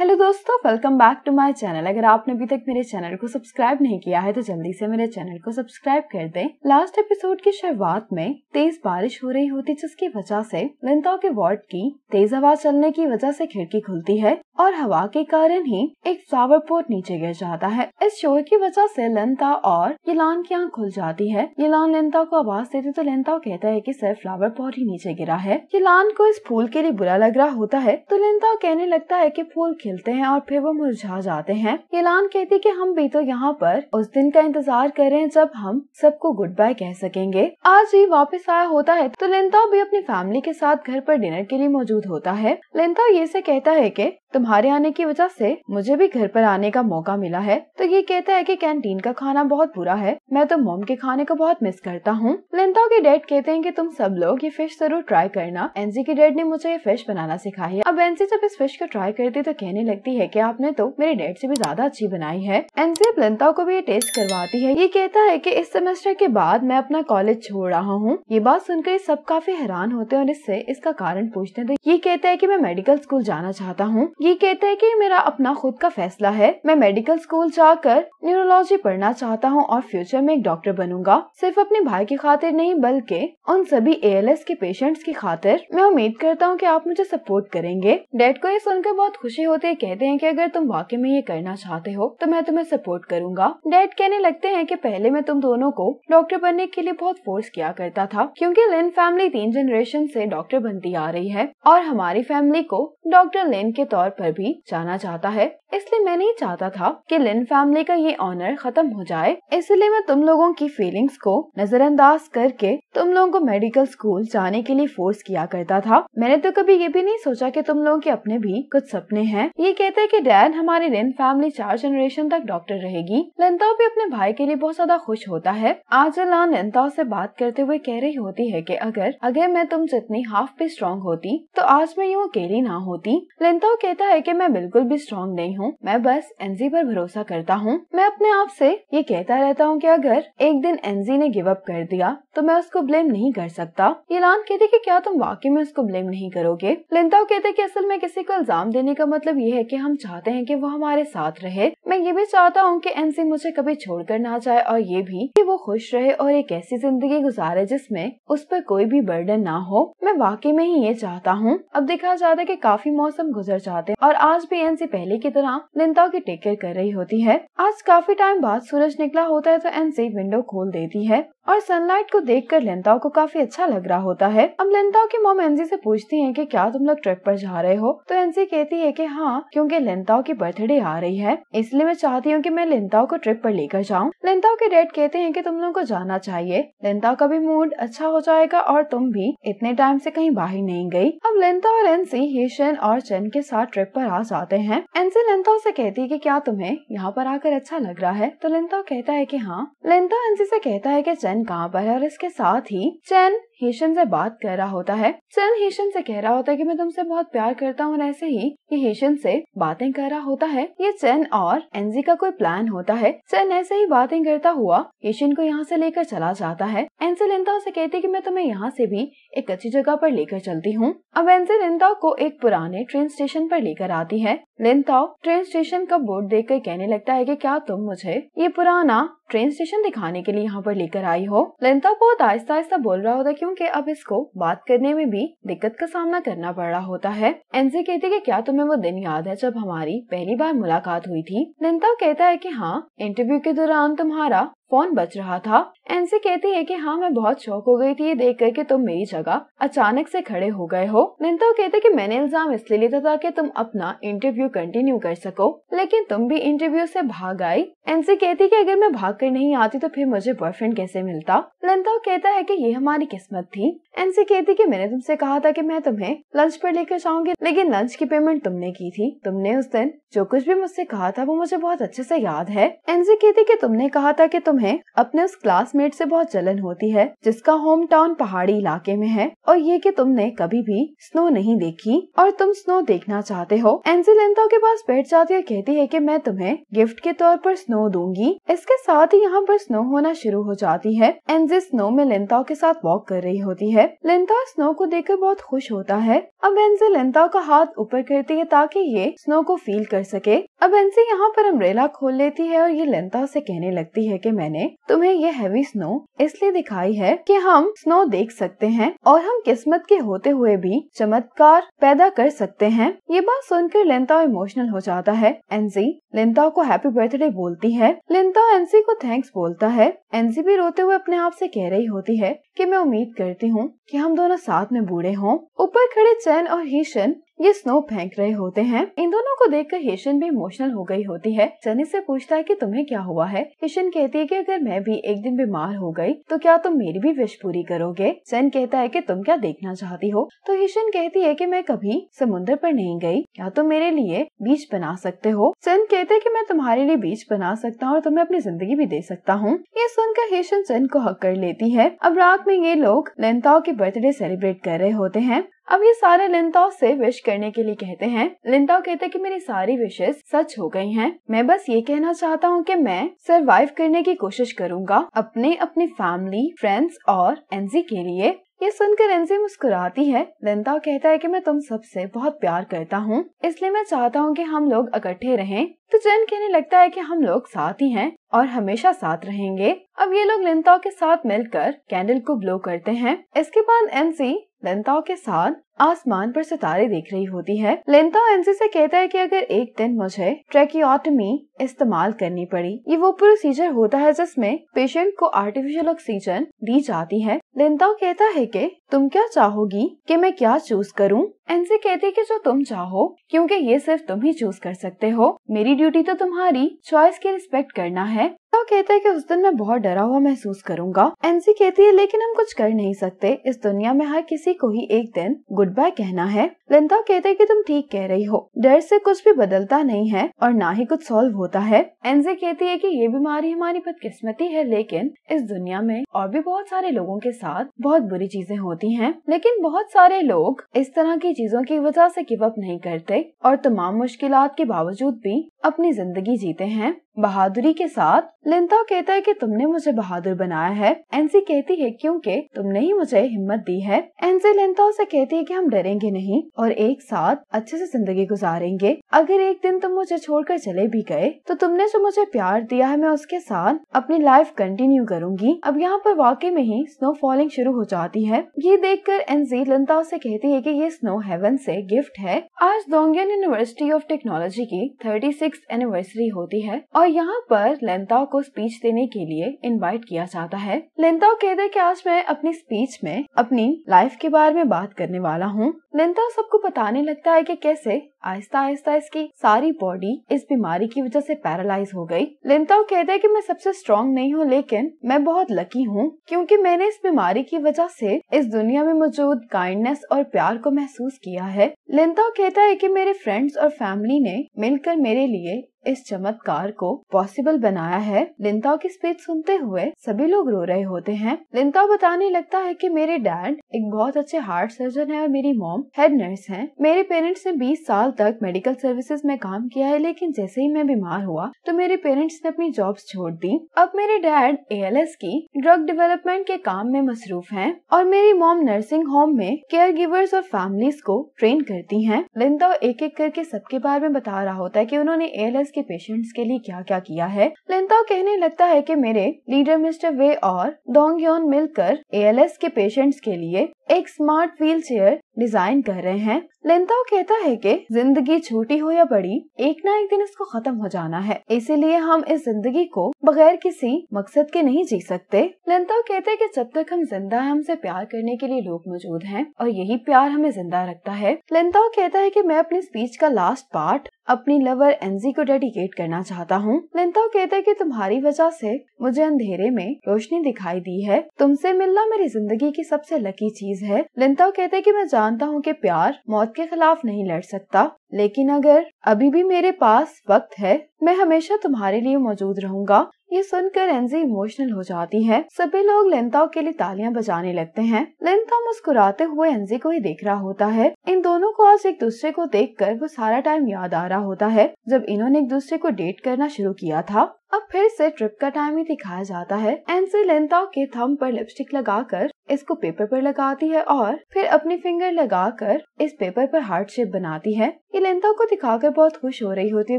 Hello दोस्तों welcome back to my channel अगर आपने अभी तक मेरे चैनल को सब्सक्राइब नहीं किया है तो जल्दी से मेरे चैनल को सब्सक्राइब कर दें लास्ट एपिसोड की शुरुआत में तेज बारिश हो रही होती जिसकी वजह से लिंताओ के वार्ड की तेज हवा चलने की वजह से खिड़की खुलती है और हवा के कारण ही एक फ्लावर पोर्ट नीचे गिर जाता है इस शोर की वजह से लंता और यलान की आंख खुल जाती है यलान लंता को आवाज देती तो लंता कहता है कि सर फ्लावर पोट ही नीचे गिरा है यलान को इस फूल के लिए बुरा लग रहा होता है तो लंता कहने लगता है की फूल खिलते हैं और फिर वो मुरझा जाते हैं यलान कहती की हम भी तो यहाँ पर उस दिन का इंतजार कर रहे हैं जब हम सबको गुड बाय कह सकेंगे आज ही वापस आया होता है तो लंता भी अपनी फैमिली के साथ घर पर डिनर के लिए मौजूद होता है लंता ये से कहता है कि तुम्हारे आने की वजह से मुझे भी घर पर आने का मौका मिला है तो ये कहता है कि कैंटीन का खाना बहुत बुरा है मैं तो मोम के खाने को बहुत मिस करता हूँ लिंता के डैड कहते हैं कि तुम सब लोग ये फिश जरूर ट्राई करना एनसी के डैड ने मुझे ये फिश बनाना सिखाई है अब एनसी जब इस फिश को ट्राई करती तो कहने लगती है की आपने तो मेरे डैड ऐसी भी ज्यादा अच्छी बनाई है एनसी अब लिंता को भी ये टेस्ट करवाती है ये कहता है की इस सेमेस्टर के बाद मैं अपना कॉलेज छोड़ रहा हूँ ये बात सुनकर सब काफी हैरान होते हैं और इससे इसका कारण पूछते हैं तो ये कहता है की मैं मेडिकल स्कूल जाना चाहता हूँ ये कहता है कि मेरा अपना खुद का फैसला है मैं मेडिकल स्कूल जाकर न्यूरोलॉजी पढ़ना चाहता हूँ और फ्यूचर में एक डॉक्टर बनूंगा सिर्फ अपने भाई की खातिर नहीं बल्कि उन सभी ए के पेशेंट्स की खातिर मैं उम्मीद करता हूँ की आप मुझे सपोर्ट करेंगे डैड को ये सुनकर बहुत खुशी होती है कहते हैं की अगर तुम वाकई में ये करना चाहते हो तो मैं तुम्हें सपोर्ट करूंगा डैड कहने लगते है की पहले मैं तुम दोनों को डॉक्टर बनने के लिए बहुत फोर्स किया करता था क्यूँकी लेन फैमिली तीन जनरेशन ऐसी डॉक्टर बनती आ रही है और हमारी फैमिली को डॉक्टर लेन के तौर तौर पर भी जाना जाता है इसलिए मैं नहीं चाहता था कि लिन फैमिली का ये ऑनर खत्म हो जाए इसलिए मैं तुम लोगों की फीलिंग्स को नजरअंदाज करके तुम लोगों को मेडिकल स्कूल जाने के लिए फोर्स किया करता था मैंने तो कभी ये भी नहीं सोचा कि तुम लोगों के अपने भी कुछ सपने हैं ये कहते हैं कि डैन हमारी लिन फैमिली चार जनरेशन तक डॉक्टर रहेगी लिंताओ भी अपने भाई के लिए बहुत ज्यादा खुश होता है आज लान लिंताओ से बात करते हुए कह रही होती है कि अगर अगर मैं तुम जितनी हाफ पे स्ट्रॉन्ग होती तो आज मैं यूँ अकेली ना होती लिंताओ कहती लगता है कि मैं बिल्कुल भी स्ट्रांग नहीं हूँ मैं बस एनजी पर भरोसा करता हूँ मैं अपने आप से ये कहता रहता हूँ कि अगर एक दिन एनजी ने गिव अप कर दिया तो मैं उसको ब्लेम नहीं कर सकता इलान कहते कि क्या तुम वाकई में उसको ब्लेम नहीं करोगे लिंताओ कहते कि असल में किसी को इल्जाम देने का मतलब ये है कि हम चाहते हैं कि वो हमारे साथ रहे मैं ये भी चाहता हूँ कि एनसी मुझे कभी छोड़ कर ना जाए और ये भी कि वो खुश रहे और एक ऐसी जिंदगी गुजारे जिसमें उस पर कोई भी बर्डन ना हो मैं वाकई में ही ये चाहता हूँ अब देखा जाता है की काफी मौसम गुजर जाते जाते और आज भी एन पहले की तरह निंदा की टेक केयर कर रही होती है आज काफी टाइम बाद सूरज निकला होता है तो एन विंडो खोल देती है और सनलाइट को देखकर लेंताओ को काफी अच्छा लग रहा होता है अब लेंताओ की मोम एनजी से पूछती है कि क्या तुम लोग ट्रिप पर जा रहे हो तो एनजी कहती है कि हाँ क्योंकि लेंताओ की बर्थडे आ रही है इसलिए मैं चाहती हूँ कि मैं लेंताओ को ट्रिप पर लेकर जाऊँ लिंताओ के डेड कहते हैं कि तुम लोग को जाना चाहिए लिंताओ का भी मूड अच्छा हो जाएगा और तुम भी इतने टाइम ऐसी कहीं बाहर नहीं गयी अब लेंता और एनसी हेशन और चैन के साथ ट्रिप पर आ जाते हैं एनसी लेंताओ से कहती है की क्या तुम्हें यहाँ पर आकर अच्छा लग रहा है तो लेंताओ कहता है की हाँ लेंता एनसी ऐसी कहता है की चैन कहाँ पर है और इसके साथ ही चैन हेशन से बात कर रहा होता है सैम हेशन से कह रहा होता है कि मैं तुमसे बहुत प्यार करता हूँ और ऐसे ही ये हेशन से बातें कर रहा होता है ये सैन और एनजी का कोई प्लान होता है सैन ऐसे ही बातें करता हुआ हेशन को यहाँ से लेकर चला जाता है एनसी लिंता उसे कहती है की मैं तुम्हें यहाँ से भी एक अच्छी जगह पर लेकर चलती हूँ अब एनसी लिंताओ को एक पुराने ट्रेन स्टेशन पर लेकर आती है लिंताओ ट्रेन स्टेशन का बोर्ड देख कर कहने लगता है की क्या तुम मुझे ये पुराना ट्रेन स्टेशन दिखाने के लिए यहाँ पर लेकर आई हो लिंताओ बहुत आहिस्ता आहिस्ता बोल रहा होता है तुम के अब इसको बात करने में भी दिक्कत का सामना करना पड़ रहा होता है एनजे कहते कि क्या तुम्हें वो दिन याद है जब हमारी पहली बार मुलाकात हुई थी निंता कहता है कि हाँ इंटरव्यू के दौरान तुम्हारा फोन बच रहा था एनसी कहती है कि हाँ मैं बहुत शौक हो गई थी ये देख के तुम मेरी जगह अचानक से खड़े हो गए हो निंदा कहते कि मैंने इल्जाम इसलिए लिया था ताकि तुम अपना इंटरव्यू कंटिन्यू कर सको लेकिन तुम भी इंटरव्यू से भाग आई एनसी कहती कि अगर मैं भाग कर नहीं आती तो फिर मुझे बॉयफ्रेंड कैसे मिलता लिंता कहता है की ये हमारी किस्मत थी एनसी कहती की मैंने तुमसे कहा था की मैं तुम्हें लंच पर लेकर जाऊंगी लेकिन लंच की पेमेंट तुमने की थी तुमने उस दिन जो कुछ भी मुझसे कहा था वो मुझे बहुत अच्छे से याद है एनसी कहती की तुमने कहा था की तुम है अपने उस क्लासमेट से बहुत जलन होती है जिसका होम टाउन पहाड़ी इलाके में है और ये कि तुमने कभी भी स्नो नहीं देखी और तुम स्नो देखना चाहते हो एंजिल के पास बैठ जाती है कहती है कि मैं तुम्हें गिफ्ट के तौर पर स्नो दूंगी इसके साथ ही यहाँ पर स्नो होना शुरू हो जाती है एंजिल स्नो में लिंताओ के साथ वॉक कर रही होती है लिंताओ स्नो को देख बहुत खुश होता है अब एंजिल लिंताओ का हाथ ऊपर करती है ताकि ये स्नो को फील कर सके अब एंसी यहाँ पर अम्ब्रेला खोल लेती है और ये लिंताओ से कहने लगती है की मैं मैंने तुम्हें ये हैवी स्नो इसलिए दिखाई है कि हम स्नो देख सकते हैं और हम किस्मत के होते हुए भी चमत्कार पैदा कर सकते हैं ये बात सुनकर लिंता इमोशनल हो जाता है एनसी लिंता को हैप्पी बर्थडे बोलती है लिंता एनसी को थैंक्स बोलता है एनसी भी रोते हुए अपने आप ऐसी कह रही होती है की मैं उम्मीद करती हूँ की हम दोनों साथ में बूढ़े हों ऊपर खड़े चैन और हीशन ये स्नो फेंक रहे होते हैं इन दोनों को देखकर हेशन भी इमोशनल हो गई होती है सनी से पूछता है कि तुम्हें क्या हुआ है हेशन कहती है कि अगर मैं भी एक दिन बीमार हो गई तो क्या तुम मेरी भी विश पूरी करोगे सन कहता है कि तुम क्या देखना चाहती हो तो हेशन कहती है कि मैं कभी समुन्द्र पर नहीं गई क्या तुम मेरे लिए बीच बना सकते हो सन कहते है की मैं तुम्हारे लिए बीच बना सकता हूँ और तुम्हें अपनी जिंदगी भी दे सकता हूँ ये सुनकर हेशन सन को हक कर लेती है अब रात में ये लोग लेंताओ के बर्थडे सेलिब्रेट कर रहे होते हैं अब ये सारे लिंताओं से विश करने के लिए कहते हैं लिंताओं कहते हैं कि मेरी सारी विशेष सच हो गई हैं। मैं बस ये कहना चाहता हूँ कि मैं सरवाइव करने की कोशिश करूँगा अपने अपनी फैमिली फ्रेंड्स और एनजी के लिए ये सुनकर एनजी मुस्कुराती है लिंताओ कहता है कि मैं तुम सबसे बहुत प्यार करता हूँ इसलिए मैं चाहता हूँ की हम लोग इकट्ठे रहें तो जैन कहने लगता है की हम लोग साथ ही है और हमेशा साथ रहेंगे अब ये लोग लिंताओ के साथ मिलकर कैंडल को ब्लो करते हैं इसके बाद एनसी लिंताओ के साथ आसमान पर सितारे देख रही होती है लिंताओ एनसी से कहता है कि अगर एक दिन मुझे ट्रेकिओटमी इस्तेमाल करनी पड़ी ये वो प्रोसीजर होता है जिसमें पेशेंट को आर्टिफिशियल ऑक्सीजन दी जाती है लिंताओ कहता है कि तुम क्या चाहोगी कि मैं क्या चूज करूं? एनसी कहती है कि जो तुम चाहो क्योंकि ये सिर्फ तुम ही चूज कर सकते हो मेरी ड्यूटी तो तुम्हारी चॉइस की रिस्पेक्ट करना है तो कहता है कि उस दिन मैं बहुत डरा हुआ महसूस करूंगा एनसी कहती है लेकिन हम कुछ कर नहीं सकते इस दुनिया में हर किसी को ही एक दिन गुड बाय कहना है लिंदा कहते हैं कि तुम ठीक कह रही हो डर से कुछ भी बदलता नहीं है और ना ही कुछ सॉल्व होता है एनसी कहती है कि ये बीमारी हमारी बदकिस्मती है लेकिन इस दुनिया में और भी बहुत सारे लोगों के साथ बहुत बुरी चीजें होती हैं लेकिन बहुत सारे लोग इस तरह की चीजों की वजह से गिव अप नहीं करते और तमाम मुश्किल के बावजूद भी अपनी जिंदगी जीते हैं बहादुरी के साथ लिंता कहता है कि तुमने मुझे बहादुर बनाया है एनसी कहती है क्योंकि तुमने ही मुझे हिम्मत दी है एनसी लिंता से कहती है कि हम डरेंगे नहीं और एक साथ अच्छे से जिंदगी गुजारेंगे अगर एक दिन तुम मुझे छोड़कर चले भी गए तो तुमने जो मुझे प्यार दिया है मैं उसके साथ अपनी लाइफ कंटिन्यू करूंगी अब यहाँ पर वाकई में ही स्नो फॉलिंग शुरू हो जाती है ये देख कर एनजी लिंता ऐसी कहती है की ये स्नो हेवन ऐसी गिफ्ट है आज दोंगन यूनिवर्सिटी ऑफ टेक्नोलॉजी की थर्टी एनिवर्सरी होती है और यहाँ पर लेंताओ को स्पीच देने के लिए इनवाइट किया जाता है लेंताओ कहते हैं कि आज मैं अपनी स्पीच में अपनी लाइफ के बारे में बात करने वाला हूँ लेंताओ सबको बताने लगता है कि कैसे आहिस्ता आहिस्ता इसकी सारी बॉडी इस बीमारी की वजह से पैरालाइज हो गई लेंताओ कहते हैं कि मैं सबसे स्ट्रांग नहीं हूँ लेकिन मैं बहुत लकी हूँ क्योंकि मैंने इस बीमारी की वजह से इस दुनिया में मौजूद काइंडनेस और प्यार को महसूस किया है लेंताओ कहता है कि मेरे फ्रेंड्स और फैमिली ने मिलकर मेरे लिए इस चमत्कार को पॉसिबल बनाया है लिंताओ की स्पीच सुनते हुए सभी लोग रो रहे होते हैं लिंताओ बताने लगता है कि मेरे डैड एक बहुत अच्छे हार्ट सर्जन है और मेरी मॉम हेड नर्स है मेरे पेरेंट्स ने 20 साल तक मेडिकल सर्विसेज में काम किया है लेकिन जैसे ही मैं बीमार हुआ तो मेरे पेरेंट्स ने अपनी जॉब छोड़ दी अब मेरे डैड ए की ड्रग डेवलपमेंट के काम में मसरूफ है और मेरी मॉम नर्सिंग होम में केयर गिवर्स और फैमिलीज को ट्रेन करती है लिंताओ एक एक करके सबके बारे में बता रहा होता है की उन्होंने ए डायबिटीज के पेशेंट्स के लिए क्या क्या किया है लिंता कहने लगता है कि मेरे लीडर मिस्टर वे और डोंगयोन मिलकर एएलएस के पेशेंट्स के लिए एक स्मार्ट व्हील चेयर डिजाइन कर रहे हैं लेंताओ कहता है कि जिंदगी छोटी हो या बड़ी एक ना एक दिन इसको खत्म हो जाना है इसीलिए हम इस जिंदगी को बगैर किसी मकसद के नहीं जी सकते लिंताओ कहते हैं कि जब तक हम जिंदा है हमसे प्यार करने के लिए लोग मौजूद हैं और यही प्यार हमें जिंदा रखता है लिंताओ कहता है कि मैं अपनी स्पीच का लास्ट पार्ट अपनी लवर एनजी को डेडिकेट करना चाहता हूँ लिंताओ कहते हैं कि तुम्हारी वजह से मुझे अंधेरे में रोशनी दिखाई दी है तुमसे मिलना मेरी जिंदगी की सबसे लकी चीज है लिंताओ कहते हैं कि मैं जान जानता हूँ कि प्यार मौत के खिलाफ नहीं लड़ सकता लेकिन अगर अभी भी मेरे पास वक्त है मैं हमेशा तुम्हारे लिए मौजूद रहूंगा ये सुनकर एनजी इमोशनल हो जाती है सभी लोग लेंताओ के लिए तालियां बजाने लगते हैं लेंता मुस्कुराते हुए एनजी को ही देख रहा होता है इन दोनों को आज एक दूसरे को देखकर वो सारा टाइम याद आ रहा होता है जब इन्होंने एक दूसरे को डेट करना शुरू किया था अब फिर से ट्रिप का टाइम ही दिखाया जाता है एनसी लेंताओ के थम पर लिपस्टिक लगाकर इसको पेपर पर लगाती है और फिर अपनी फिंगर लगाकर इस पेपर पर हार्ट शेप बनाती है ये लेंताओ को दिखाकर बहुत खुश हो रही होती है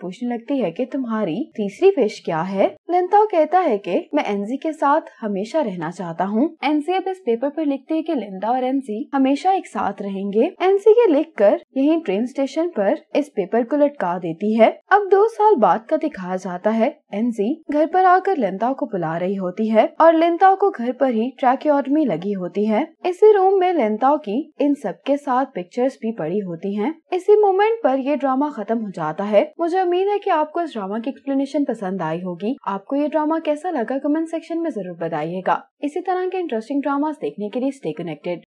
पूछने लगती है कि तुम्हारी तीसरी विश क्या है लेंताओ कहता है कि मैं एनजी के साथ हमेशा रहना चाहता हूँ एनसी अब इस पेपर पर लिखती है कि लेंता और एनसी हमेशा एक साथ रहेंगे एनसी ये लिख कर यही ट्रेन स्टेशन पर इस पेपर को लटका देती है अब दो साल बाद का दिखाया जाता है एनजी घर पर आकर लेंताओ को बुला रही होती है और लेंताओ को घर पर ही ट्रैक्योडमी लगी होती है इसी रूम में लेंताओ की इन सब के साथ पिक्चर्स भी पड़ी होती है इसी मोमेंट एंड पर ये ड्रामा खत्म हो जाता है मुझे उम्मीद है कि आपको इस ड्रामा की एक्सप्लेनेशन पसंद आई होगी आपको ये ड्रामा कैसा लगा कमेंट सेक्शन में जरूर बताइएगा इसी तरह के इंटरेस्टिंग ड्रामा देखने के लिए स्टे कनेक्टेड